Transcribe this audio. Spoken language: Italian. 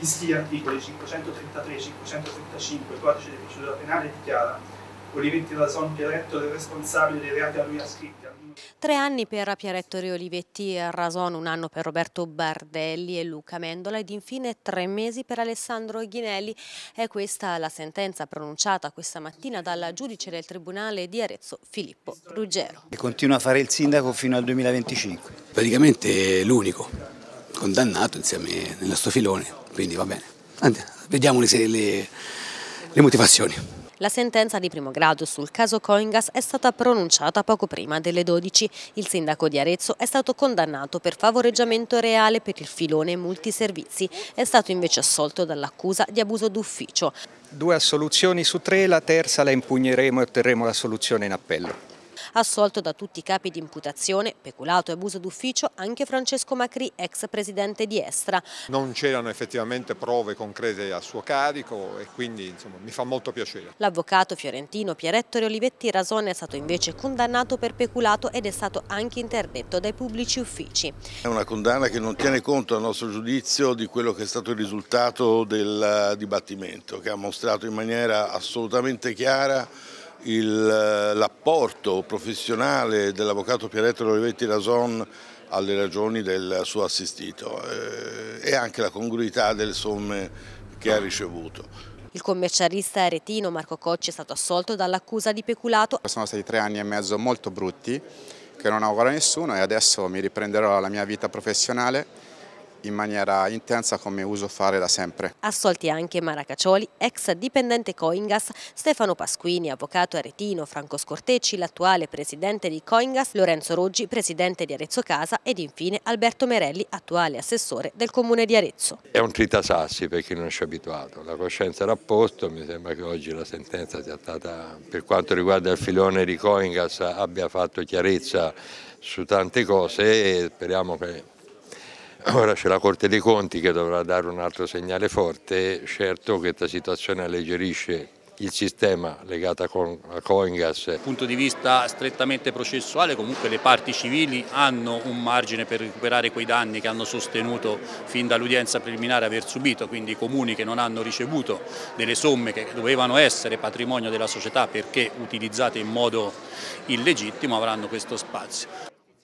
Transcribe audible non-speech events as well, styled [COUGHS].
Visti gli articoli 533 e 535 del codice di procedura penale dichiara Olivetti Rason Pierretto è il responsabile dei reati a lui ascritti. Tre anni per Pierretto Riolivetti e Rason, un anno per Roberto Bardelli e Luca Mendola ed infine tre mesi per Alessandro Ghinelli. È questa la sentenza pronunciata questa mattina dalla giudice del Tribunale di Arezzo, Filippo Ruggero. E continua a fare il sindaco fino al 2025? Praticamente l'unico condannato insieme nel sto filone quindi va bene, vediamo le, le, le motivazioni. La sentenza di primo grado sul caso Coingas è stata pronunciata poco prima delle 12. Il sindaco di Arezzo è stato condannato per favoreggiamento reale per il filone multiservizi. È stato invece assolto dall'accusa di abuso d'ufficio. Due assoluzioni su tre, la terza la impugneremo e otterremo l'assoluzione in appello assolto da tutti i capi di imputazione, peculato e abuso d'ufficio anche Francesco Macri, ex presidente di Estra. Non c'erano effettivamente prove concrete a suo carico e quindi insomma, mi fa molto piacere. L'avvocato fiorentino Pierettore Olivetti Rasone è stato invece condannato per peculato ed è stato anche interdetto dai pubblici uffici. È una condanna che non tiene conto a nostro giudizio di quello che è stato il risultato del dibattimento che ha mostrato in maniera assolutamente chiara eh, l'apporto professionale dell'avvocato Pierretto Olivetti Rason alle ragioni del suo assistito eh, e anche la congruità delle somme che ha ricevuto. Il commercialista aretino Marco Cocci è stato assolto dall'accusa di peculato. Sono stati tre anni e mezzo molto brutti che non auguro a nessuno e adesso mi riprenderò la mia vita professionale in maniera intensa come uso fare da sempre. Assolti anche Mara Cacioli, ex dipendente Coingas, Stefano Pasquini, avvocato aretino, Franco Scortecci, l'attuale presidente di Coingas, Lorenzo Roggi, presidente di Arezzo Casa ed infine Alberto Merelli, attuale assessore del comune di Arezzo. È un tritasassi per chi non ci è abituato, la coscienza era a posto, mi sembra che oggi la sentenza sia stata, per quanto riguarda il filone di Coingas, abbia fatto chiarezza su tante cose e speriamo che [COUGHS] Ora c'è la Corte dei Conti che dovrà dare un altro segnale forte, certo che questa situazione alleggerisce il sistema legato a Coingas. Dal punto di vista strettamente processuale comunque le parti civili hanno un margine per recuperare quei danni che hanno sostenuto fin dall'udienza preliminare aver subito, quindi i comuni che non hanno ricevuto delle somme che dovevano essere patrimonio della società perché utilizzate in modo illegittimo avranno questo spazio.